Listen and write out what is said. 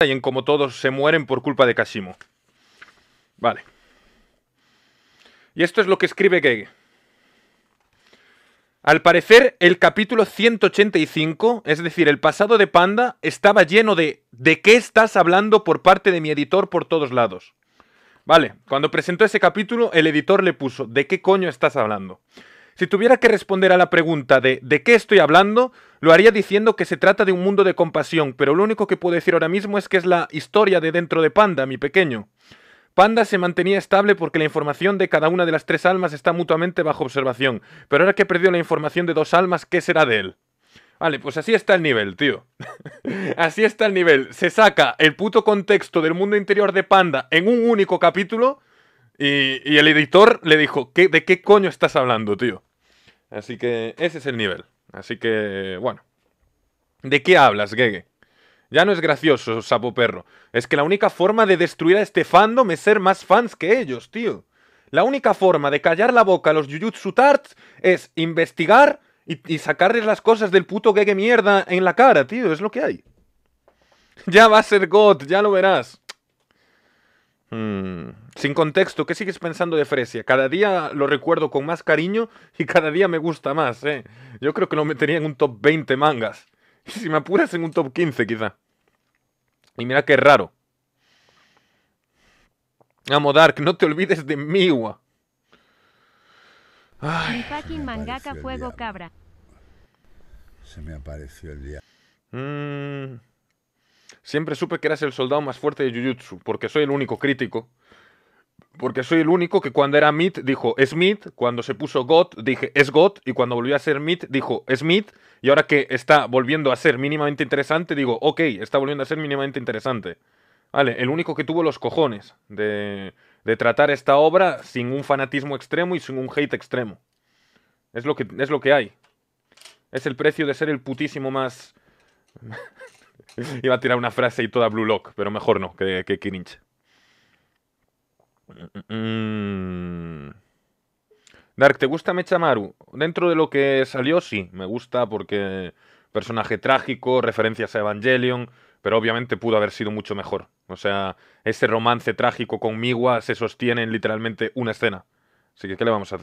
y en cómo todos se mueren por culpa de Casimo. Vale. Y esto es lo que escribe Gege. Al parecer, el capítulo 185, es decir, el pasado de Panda, estaba lleno de ¿de qué estás hablando por parte de mi editor por todos lados? Vale, cuando presentó ese capítulo, el editor le puso ¿de qué coño estás hablando? Si tuviera que responder a la pregunta de ¿de qué estoy hablando? Lo haría diciendo que se trata de un mundo de compasión, pero lo único que puedo decir ahora mismo es que es la historia de dentro de Panda, mi pequeño. Panda se mantenía estable porque la información de cada una de las tres almas está mutuamente bajo observación, pero ahora que perdió la información de dos almas, ¿qué será de él? Vale, pues así está el nivel, tío. así está el nivel. Se saca el puto contexto del mundo interior de Panda en un único capítulo y, el editor le dijo, ¿de qué coño estás hablando, tío? Así que ese es el nivel. Así que, bueno. ¿De qué hablas, Gege? Ya no es gracioso, sapo perro. Es que la única forma de destruir a este fandom es ser más fans que ellos, tío. La única forma de callar la boca a los Jujutsu Tarts es investigar y, sacarles las cosas del puto Gege mierda en la cara, tío. Es lo que hay. Ya va a ser God, ya lo verás. Hmm. Sin contexto, ¿qué sigues pensando de Fresia? Cada día lo recuerdo con más cariño y cada día me gusta más, ¿eh? Yo creo que lo metería en un top 20 mangas. Y si me apuras, en un top 15 quizá. Y mira qué raro. Amo Dark, no te olvides de Miwa. Mi mangaka fuego cabra. Se me apareció el día. Mmm... Siempre supe que eras el soldado más fuerte de Jujutsu, porque soy el único crítico porque soy el único que cuando era Meat dijo Smith, cuando se puso God dije es God, y cuando volvió a ser Meat dijo Smith, y ahora que está volviendo a ser mínimamente interesante, digo, ok, está volviendo a ser mínimamente interesante. Vale, el único que tuvo los cojones de, tratar esta obra sin un fanatismo extremo y sin un hate extremo. Es lo que, es lo que hay. Es el precio de ser el putísimo más... Iba a tirar una frase y toda Blue Lock, pero mejor no, que, que Mm. Dark, ¿te gusta Mechamaru? Dentro de lo que salió, sí, me gusta porque personaje trágico, referencias a Evangelion, pero obviamente pudo haber sido mucho mejor. O sea, ese romance trágico con Miwa se sostiene en literalmente una escena. Así que, ¿qué le vamos a hacer?